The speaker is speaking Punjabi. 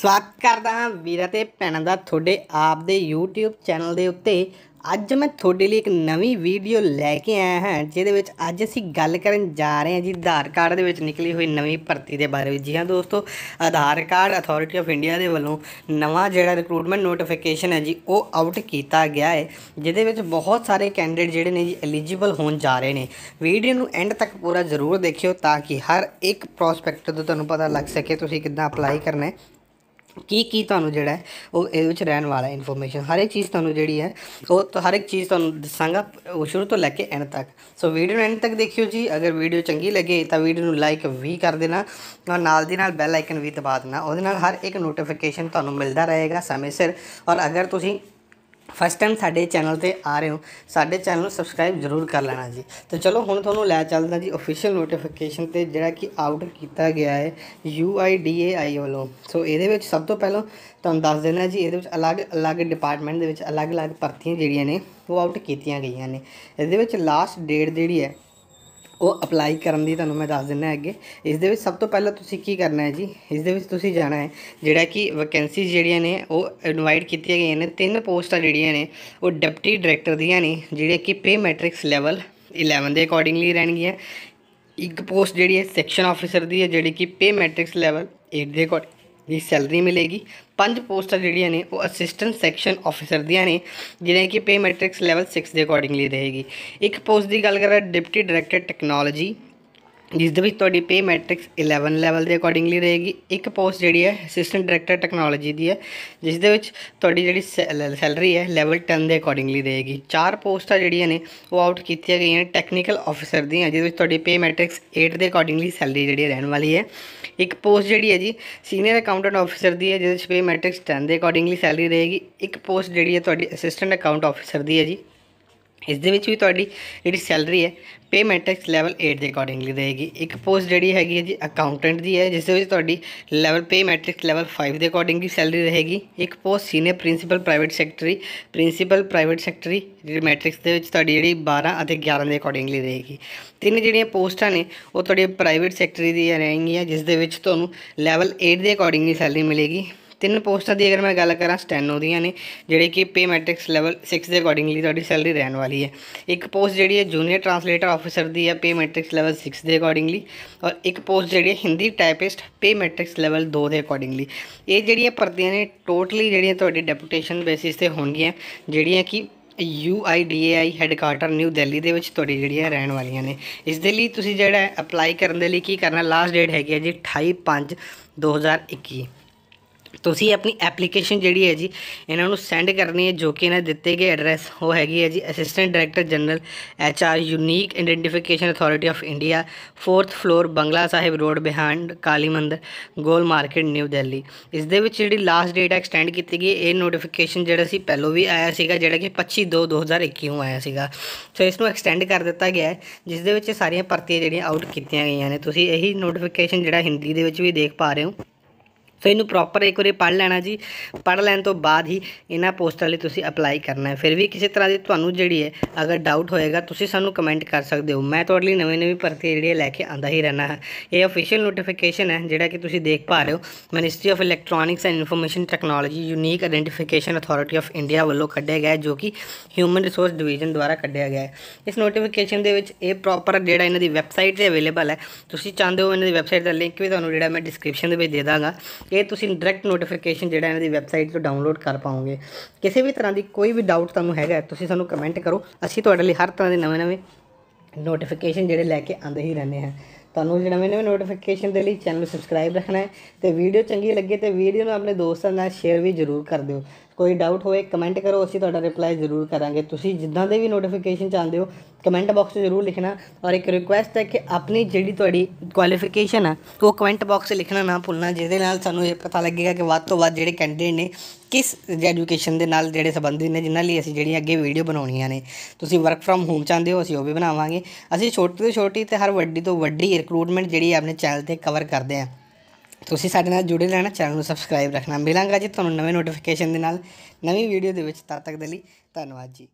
ਸਵਾਗਤ ਕਰਦਾ ਹਾਂ ਵੀਰਾਂ ਤੇ ਭੈਣਾਂ ਦਾ ਤੁਹਾਡੇ ਆਪ ਦੇ YouTube ਚੈਨਲ ਦੇ ਉੱਤੇ ਅੱਜ ਮੈਂ ਤੁਹਾਡੇ ਲਈ ਇੱਕ ਨਵੀਂ ਵੀਡੀਓ ਲੈ ਕੇ ਆਇਆ ਹਾਂ ਜਿਹਦੇ ਵਿੱਚ ਅੱਜ ਅਸੀਂ ਗੱਲ ਕਰਨ ਜਾ ਰਹੇ ਹਾਂ ਜੀ ਆਧਾਰ ਕਾਰਡ ਦੇ ਵਿੱਚ ਨਿਕਲੀ ਹੋਈ ਨਵੀਂ ਭਰਤੀ ਦੇ ਬਾਰੇ ਵਿੱਚ ਜੀ ਹਾਂ ਦੋਸਤੋ Aadhaar card authority of India ਦੇ ਵੱਲੋਂ ਨਵਾਂ ਜਿਹੜਾ ਰਿਕਰੂਟਮੈਂਟ ਨੋਟੀਫਿਕੇਸ਼ਨ ਹੈ ਜੀ ਉਹ ਆਊਟ ਕੀਤਾ ਗਿਆ ਹੈ ਜਿਹਦੇ ਵਿੱਚ ਬਹੁਤ ਸਾਰੇ ਕੈਂਡੀਡੇਟ ਜਿਹੜੇ ਨੇ ਜੀ ਐਲੀਜੀਬਲ ਹੋਣ ਜਾ ਰਹੇ ਨੇ ਵੀਡੀਓ ਨੂੰ ਐਂਡ ਤੱਕ ਪੂਰਾ ਜ਼ਰੂਰ ਦੇਖਿਓ ਤਾਂ ਕਿ ਹਰ ਇੱਕ ਪ੍ਰੋਸਪੈਕਟ ਤੋਂ ਤੁਹਾਨੂੰ ਪਤਾ ਲੱਗ ਸਕੇ ਤੁਸੀਂ ਕਿੱਦਾਂ ਅਪਲਾਈ ਕਰਨਾ ਹੈ ਕੀ ਕੀ ਤੁਹਾਨੂੰ ਜਿਹੜਾ ਉਹ ਇਹਦੇ ਵਿੱਚ ਰਹਿਣ ਵਾਲਾ ਇਨਫੋਰਮੇਸ਼ਨ ਹਰ ਇੱਕ ਚੀਜ਼ ਤੁਹਾਨੂੰ ਜਿਹੜੀ ਹੈ ਉਹ ਹਰ ਇੱਕ ਚੀਜ਼ ਤੁਹਾਨੂੰ ਦੱਸਾਂਗਾ ਉਹ ਸ਼ੁਰੂ ਤੋਂ ਲੈ ਕੇ ਐਂਡ ਤੱਕ ਸੋ ਵੀਡੀਓ ਨੂੰ ਐਂਡ ਤੱਕ ਦੇਖਿਓ ਜੀ ਅਗਰ ਵੀਡੀਓ ਚੰਗੀ ਲੱਗੇ ਤਾਂ ਵੀਡੀਓ ਨੂੰ ਲਾਈਕ ਵੀ ਕਰ ਦੇਣਾ ਨਾਲ ਦੀ ਨਾਲ ਬੈਲ ਆਈਕਨ ਵੀ ਦਬਾ ਦੇਣਾ ਉਹਦੇ ਨਾਲ ਹਰ ਇੱਕ ਨੋਟੀਫਿਕੇਸ਼ਨ ਤੁਹਾਨੂੰ ਮਿਲਦਾ ਰਹੇਗਾ ਸਮੇਂ ਸਿਰ ਔਰ ਅਗਰ ਤੁਸੀਂ ਫਸਟ ਟਾਈਮ ਸਾਡੇ ਚੈਨਲ ਤੇ ਆ ਰਹੇ ਹੋ ਸਾਡੇ ਚੈਨਲ ਨੂੰ ਸਬਸਕ੍ਰਾਈਬ ਜ਼ਰੂਰ ਕਰ ਲੈਣਾ ਜੀ ਤੇ ਚਲੋ ਹੁਣ ਤੁਹਾਨੂੰ ਲੈ ਚੱਲਦਾ ਜੀ ਅਫੀਸ਼ੀਅਲ ਨੋਟੀਫਿਕੇਸ਼ਨ ਤੇ ਜਿਹੜਾ ਕਿ ਆਊਟ ਕੀਤਾ ਗਿਆ ਹੈ UIDAI ਵੱਲੋਂ ਸੋ ਇਹਦੇ ਵਿੱਚ ਸਭ ਤੋਂ ਪਹਿਲਾਂ ਤੁਹਾਨੂੰ ਦੱਸ ਦੇਣਾ ਜੀ ਇਹਦੇ ਵਿੱਚ ਅਲੱਗ-ਅਲੱਗ ਡਿਪਾਰਟਮੈਂਟ ਦੇ ਵਿੱਚ ਅਲੱਗ-ਅਲੱਗ ਭਰਤੀਆਂ ਜਿਹੜੀਆਂ ਨੇ ਉਹ ਆਊਟ ਕੀਤੀਆਂ ਗਈਆਂ ਨੇ ਇਹਦੇ ਵਿੱਚ ਲਾਸਟ ਡੇਟ ਜਿਹੜੀ ਹੈ ਉਹ ਅਪਲਾਈ ਕਰਨ ਦੀ ਤੁਹਾਨੂੰ ਮੈਂ ਦੱਸ ਦਿੰਦਾ ਅੱਗੇ ਇਸ ਦੇ ਵਿੱਚ ਸਭ ਤੋਂ ਪਹਿਲਾਂ ਤੁਸੀਂ ਕੀ ਕਰਨਾ ਹੈ ਜੀ ਇਸ ਦੇ ਵਿੱਚ ਤੁਸੀਂ ਜਾਣਾ ਹੈ ਜਿਹੜਾ ਕਿ ਵੈਕੈਂਸੀ ਜਿਹੜੀਆਂ ਨੇ ਉਹ ਇਨਵਾਈਟ ਕੀਤੀਆਂ ਗਈਆਂ ਨੇ ਤਿੰਨ ਪੋਸਟਾਂ ਜਿਹੜੀਆਂ ਨੇ ਉਹ ਡਿਪਟੀ ਡਾਇਰੈਕਟਰ ਦੀਆਂ ਨੇ ਜਿਹੜੇ ਕਿ ਪੇ ਮੈਟ੍ਰਿਕਸ ਲੈਵਲ 11 ਦੇ ਅਕੋਰਡਿੰਗਲੀ ਰਹਿਣਗੀਆਂ ਇੱਕ ਪੋਸਟ ਜਿਹੜੀ ਹੈ ਸੈਕਸ਼ਨ ਆਫੀਸਰ ਦੀ ਹੈ ਜਿਹੜੀ ਕਿ ਪੇ ਮੈਟ੍ਰਿਕਸ ਲੈਵਲ 8 ਦੇ ਅਕੋਰਡਿੰਗ ਦੀ ਸੈਲਰੀ ਮਿਲੇਗੀ ਪੰਜ ਪੋਸਟਾਂ ਜਿਹੜੀਆਂ ਨੇ ਉਹ ਅਸਿਸਟੈਂਟ ਸੈਕਸ਼ਨ ਆਫੀਸਰ ਦੀਆਂ ਨੇ ਜਿਹੜੀਆਂ ਕਿ ਪੇ ਮੈਟ੍ਰਿਕਸ ਲੈਵਲ 6 ਦੇ ਅਕੋਰਡਿੰਗਲੀ ਰਹੇਗੀ ਇੱਕ ਪੋਸਟ ਦੀ ਗੱਲ ਕਰਾਂ ਡਿਪਟੀ ਡਾਇਰੈਕਟਰ ਟੈਕਨੋਲੋਜੀ ਜਿਸ ਦੇ ਵਿੱਚ ਤੁਹਾਡੀ ਪੇ ਮੈਟ੍ਰਿਕਸ 11 ਲੈਵਲ ਦੇ ਅਕੋਰਡਿੰਗਲੀ ਰਹੇਗੀ ਇੱਕ ਪੋਸਟ ਜਿਹੜੀ ਹੈ ਅਸਿਸਟੈਂਟ ਡਾਇਰੈਕਟਰ ਟੈਕਨੋਲੋਜੀ ਦੀ ਹੈ ਜਿਸ ਦੇ ਵਿੱਚ ਤੁਹਾਡੀ ਜਿਹੜੀ ਸੈਲਰੀ ਹੈ ਲੈਵਲ 10 ਦੇ ਅਕੋਰਡਿੰਗਲੀ ਰਹੇਗੀ ਚਾਰ ਪੋਸਟਾਂ ਜਿਹੜੀਆਂ ਨੇ ਉਹ ਆਊਟ ਕੀਤੀਆਂ ਗਈਆਂ ਨੇ ਟੈਕਨੀਕਲ ਆਫੀਸਰ ਦੀਆਂ ਜਿਸ ਵਿੱਚ ਤੁਹਾਡੀ ਪੇ ਮੈਟ੍ਰਿਕਸ 8 ਦੇ ਅਕੋਰਡਿੰਗਲੀ ਸੈਲਰੀ ਜਿਹੜੀ ਰਹਿਣ ਵਾਲੀ ਹੈ ਇੱਕ ਪੋਸਟ ਜਿਹੜੀ ਹੈ ਜੀ ਸੀਨੀਅਰ ਅਕਾਊਂਟੈਂਟ ਆਫੀਸਰ ਦੀ ਹੈ ਜਿਸ ਵਿੱਚ ਪੇ ਮੈਟ੍ਰਿਕਸ 10 ਦੇ ਅਕੋਰਡਿੰਗਲੀ ਸੈਲਰੀ ਰਹੇਗੀ ਇੱਕ ਪੋਸਟ ਜਿਹੜੀ ਹੈ ਤੁਹਾਡੀ ਅਸਿਸਟੈਂਟ ਅਕਾਊਂਟ ਆਫੀਸਰ ਦੀ ਹੈ ਜੀ ਇਸ ਦੇ ਵਿੱਚ ਵੀ ਤੁਹਾਡੀ ਜਿਹੜੀ ਸੈਲਰੀ ਹੈ ਪੇ ਮੈਟ੍ਰਿਕਸ ਲੈਵਲ 8 ਦੇ ਅਕੋਰਡਿੰਗਲੀ ਰਹੇਗੀ ਇੱਕ ਪੋਸਟ ਜਿਹੜੀ ਹੈਗੀ ਹੈ ਜੀ ਅਕਾਊਂਟੈਂਟ ਦੀ ਹੈ ਜਿਸ ਦੇ ਵਿੱਚ ਤੁਹਾਡੀ ਲੈਵਲ ਪੇ ਮੈਟ੍ਰਿਕਸ ਲੈਵਲ 5 ਦੇ ਅਕੋਰਡਿੰਗਲੀ ਸੈਲਰੀ ਰਹੇਗੀ ਇੱਕ post senior principal private secretary principal private secretary ਜਿਹੜੀ ਮੈਟ੍ਰਿਕਸ ਦੇ ਵਿੱਚ ਤੁਹਾਡੀ ਜਿਹੜੀ 12 ਅਤੇ 11 ਦੇ ਅਕੋਰਡਿੰਗਲੀ ਰਹੇਗੀ ਤਿੰਨ ਜਿਹੜੀਆਂ ਪੋਸਟਾਂ ਨੇ ਉਹ ਤੁਹਾਡੇ ਪ੍ਰਾਈਵੇਟ ਸੈਕਟਰੀ ਦੀਆਂ ਰਹਿਣਗੀਆਂ ਜਿਸ ਦੇ ਵਿੱਚ ਤੁਹਾਨੂੰ ਲੈਵਲ 8 ਦੇ ਅਕੋਰਡਿੰਗਲੀ ਸੈਲਰੀ ਮਿਲੇਗੀ ਤਿੰਨ ਪੋਸਟਾਂ ਦੀ ਅਗਰ ਮੈਂ ਗੱਲ ਕਰਾਂ ਸਟੈਨੋ ਦੀਆਂ ਨੇ ਜਿਹੜੇ ਕਿ ਪੇ ਮੈਟ੍ਰਿਕਸ ਲੈਵਲ 6 ਦੇ ਅਕੋਰਡਿੰਗਲੀ ਤੁਹਾਡੀ ਸੈਲਰੀ ਰਹਿਣ ਵਾਲੀ ਹੈ ਇੱਕ ਪੋਸਟ ਜਿਹੜੀ ਹੈ ਜੂਨੀਅਰ ਟ੍ਰਾਂਸਲੇਟਰ ਆਫੀਸਰ ਦੀ ਹੈ ਪੇ ਮੈਟ੍ਰਿਕਸ ਲੈਵਲ 6 ਦੇ ਅਕੋਰਡਿੰਗਲੀ ਔਰ ਇੱਕ ਪੋਸਟ ਜਿਹੜੀ ਹੈ Hindi typist pay matrix level 2 ਦੇ ਅਕੋਰਡਿੰਗਲੀ ਇਹ ਜਿਹੜੀਆਂ ਭਰਤੀਆਂ ਨੇ ਟੋਟਲੀ ਜਿਹੜੀਆਂ ਤੁਹਾਡੀ ਡੈਪੂਟੇਸ਼ਨ ਬੇਸਿਸ ਤੇ ਹੋਣਗੀਆਂ ਜਿਹੜੀਆਂ ਕਿ UIDAI ਆਈ ਨਿਊ ਦਿੱਲੀ ਦੇ ਵਿੱਚ ਤੁਹਾਡੀ ਜਿਹੜੀਆਂ ਰਹਿਣ ਵਾਲੀਆਂ ਨੇ ਇਸ ਦੇ ਲਈ ਤੁਸੀਂ ਜਿਹੜਾ ਅਪਲਾਈ ਕਰਨ ਦੇ ਲਈ ਕੀ ਕਰਨਾ ਲਾਸਟ ਡੇਟ ਹੈਗੀ ਹੈ ਜੀ 28 5 2021 ਤੁਸੀਂ ਆਪਣੀ ਐਪਲੀਕੇਸ਼ਨ ਜਿਹੜੀ ਹੈ ਜੀ ਇਹਨਾਂ ਨੂੰ ਸੈਂਡ ਕਰਨੀ ਹੈ ਜੋ ਕਿ ਇਹਨਾਂ ਦਿੱਤੇ ਗਏ ਐਡਰੈਸ ਉਹ ਹੈਗੀ ਹੈ ਜੀ assistant director general H R unique identification authority of India 4th floor Bangla Sahib road behind Kali Mandir Gole market new Delhi ਇਸ ਦੇ ਵਿੱਚ ਜਿਹੜੀ ਲਾਸਟ ਡੇਟ ਐਕਸਟੈਂਡ ਕੀਤੀ ਗਈ ਇਹ ਨੋਟੀਫਿਕੇਸ਼ਨ ਜਿਹੜਾ ਸੀ ਪਹਿਲੋ ਵੀ ਆਇਆ ਸੀਗਾ ਜਿਹੜਾ ਕਿ 25 2 2021 ਨੂੰ ਆਇਆ ਸੀਗਾ ਸੋ ਇਸ ਨੂੰ ਐਕਸਟੈਂਡ ਕਰ ਦਿੱਤਾ ਗਿਆ ਹੈ ਜਿਸ ਦੇ ਵਿੱਚ ਸਾਰੀਆਂ ਭਰਤੀਆਂ ਜਿਹੜੀਆਂ ਆਊਟ ਕੀਤੀਆਂ ਗਈਆਂ ਨੇ ਤੁਸੀਂ ਇਹੀ ਨੋਟੀਫਿਕੇਸ਼ਨ ਜਿਹੜਾ ਹਿੰਦੀ ਦੇ ਵਿੱਚ ਵੀ ਦੇਖ ਪਾ ਰਹੇ ਹੋ ਫਿਰ ਇਹਨੂੰ ਪ੍ਰੋਪਰ ਇੱਕ ਵਾਰੀ ਪੜ ਲੈਣਾ ਜੀ ਪੜ ਲੈਣ ਤੋਂ ਬਾਅਦ ਹੀ ਇਹਨਾਂ ਪੋਸਟਾਂ ਲਈ ਤੁਸੀਂ ਅਪਲਾਈ ਕਰਨਾ ਹੈ ਫਿਰ ਵੀ ਕਿਸੇ ਤਰ੍ਹਾਂ ਦੀ ਤੁਹਾਨੂੰ ਜਿਹੜੀ ਹੈ ਅਗਰ ਡਾਊਟ ਹੋਏਗਾ ਤੁਸੀਂ ਸਾਨੂੰ ਕਮੈਂਟ ਕਰ ਸਕਦੇ ਹੋ ਮੈਂ ਤੁਹਾਡੇ ਲਈ ਨਵੇਂ ਨਵੇਂ ਭਰਤੀ ਜਿਹੜੇ ਲੈ ਕੇ ਆਂਦਾ ਹੀ ਰਹਿਣਾ ਹੈ ਇਹ ਅਫੀਸ਼ੀਅਲ ਨੋਟੀਫਿਕੇਸ਼ਨ ਹੈ ਜਿਹੜਾ ਕਿ ਤੁਸੀਂ ਦੇਖ ਪਾ ਰਹੇ ਹੋ ministry of electronics and information technology unique identification authority of India ਵੱਲੋਂ ਕੱਢਿਆ ਗਿਆ ਜੋ ਕਿ ਹਿਊਮਨ ਰਿਸੋਰਸ ਡਿਵੀਜ਼ਨ ਦੁਆਰਾ ਕੱਢਿਆ ਗਿਆ ਹੈ ਇਸ ਨੋਟੀਫਿਕੇਸ਼ਨ ਦੇ ਵਿੱਚ ਇਹ ਪ੍ਰੋਪਰ ਜਿਹੜਾ ਇਹਨਾਂ ਦੀ ਵੈਬਸਾਈਟ ਤੇ ਅਵੇਲੇਬਲ ਹੈ ਤੁਸੀਂ ਚਾਹੁੰਦੇ ਹੋ ਇਹਨਾਂ ਦੀ ਵੈਬਸਾਈਟ ਦਾ ਲਿੰਕ ਵੀ ਤੁਹਾਨੂੰ ਜਿਹੜਾ ਮੈਂ ਡਿਸਕ੍ਰਿਪਸ਼ਨ ਦੇ ਵਿੱਚ ਦੇ ਦਾਂਗਾ ਇਹ ਤੁਸੀਂ ਡਾਇਰੈਕਟ ਨੋਟੀਫਿਕੇਸ਼ਨ ਜਿਹੜਾ ਇਹਨਾਂ ਦੀ ਵੈਬਸਾਈਟ ਤੋਂ ਡਾਊਨਲੋਡ ਕਰ ਪਾਓਗੇ ਕਿਸੇ ਵੀ ਤਰ੍ਹਾਂ ਦੀ ਕੋਈ ਵੀ ਡਾਊਟ ਤੁਹਾਨੂੰ ਹੈਗਾ ਤੁਸੀਂ ਸਾਨੂੰ ਕਮੈਂਟ ਕਰੋ ਅਸੀਂ ਤੁਹਾਡੇ ਲਈ ਹਰ ਤਰ੍ਹਾਂ ਦੇ ਨਵੇਂ-ਨਵੇਂ ਨੋਟੀਫਿਕੇਸ਼ਨ ਜਿਹੜੇ ਲੈ ਕੇ ਆਉਂਦੇ ਹੀ ਰਹਿੰਦੇ ਹਾਂ ਤੁਹਾਨੂੰ ਜਿਹੜਾ ਨਵੇਂ ਨਵੇਂ ਨੋਟੀਫਿਕੇਸ਼ਨ ਦੇ ਲਈ ਚੈਨਲ ਨੂੰ ਸਬਸਕ੍ਰਾਈਬ ਰੱਖਣਾ ਹੈ ਤੇ ਵੀਡੀਓ ਚੰਗੀ ਲੱਗੇ ਤੇ ਵੀਡੀਓ ਨੂੰ ਆਪਣੇ ਦੋਸਤਾਂ ਨਾਲ ਸ਼ੇਅਰ ਵੀ ਜ਼ਰੂਰ ਕਰ ਦਿਓ ਕੋਈ ਡਾਊਟ ਹੋਏ ਕਮੈਂਟ ਕਰੋ ਅਸੀਂ ਤੁਹਾਡਾ ਰਿਪਲਾਈ ਜ਼ਰੂਰ ਕਰਾਂਗੇ ਤੁਸੀਂ ਜਿੱਦਾਂ ਦੇ ਵੀ ਨੋਟੀਫਿਕੇਸ਼ਨ ਚਾਹੁੰਦੇ ਹੋ ਕਮੈਂਟ ਬਾਕਸ 'ਚ ਜ਼ਰੂਰ ਲਿਖਣਾ ਔਰ ਇੱਕ ਰਿਕੁਐਸਟ ਹੈ ਕਿ ਆਪਣੀ ਜਿਹੜੀ ਤੁਹਾਡੀ ਕੁਆਲੀਫਿਕੇਸ਼ਨ ਆ ਉਹ ਕਮੈਂਟ ਬਾਕਸ 'ਚ ਲਿਖਣਾ ਨਾ ਭੁੱਲਣਾ ਜਿਹਦੇ ਨਾਲ ਸਾਨੂੰ ਇਹ ਪਤਾ ਲੱਗੇਗਾ ਕਿ ਵੱਧ ਤੋਂ ਵੱਧ ਜਿਹੜੇ ਕੈਂਡੀਡੇਟ ਨੇ ਕਿਸ ਐਜੂਕੇਸ਼ਨ ਦੇ ਨਾਲ ਜਿਹੜੇ ਸੰਬੰਧਿਤ ਨੇ ਜਿਨ੍ਹਾਂ ਲਈ ਅਸੀਂ ਜਿਹੜੀਆਂ ਅੱਗੇ ਵੀਡੀਓ ਬਣਾਉਣੀਆਂ ਨੇ ਤੁਸੀਂ ਵਰਕ ਫਰਮ ਹੋਮ ਚਾਹੁੰਦੇ ਹੋ ਅਸੀਂ ਉਹ ਵੀ ਬਣਾਵਾਂਗੇ ਅਸੀਂ ਛੋਟੀ ਤੋਂ ਛੋਟੀ ਤੇ ਹਰ ਵੱਡੀ ਤੋਂ ਵੱਡੀ ਰਿਕਰੂਟਮੈਂਟ ਜਿਹੜੀ ਆਪਣੇ ਚੈਨਲ ਤੇ ਕਵਰ ਕਰਦੇ ਆਂ ਤੁਸੀਂ ਸਾਡੇ ਨਾਲ ਜੁੜੇ ਰਹਿਣਾ ਚੈਨਲ ਨੂੰ ਸਬਸਕ੍ਰਾਈਬ ਰੱਖਣਾ ਮਿਲਾਂਗਾ ਜੀ ਤੁਹਾਨੂੰ ਨਵੇਂ ਨੋਟੀਫਿਕੇਸ਼ਨ ਦੇ ਨਾਲ ਨਵੀਂ ਵੀਡੀਓ ਦੇ ਵਿੱਚ ਤਦ ਤੱਕ ਦੇ ਲਈ ਧੰਨਵਾਦ ਜੀ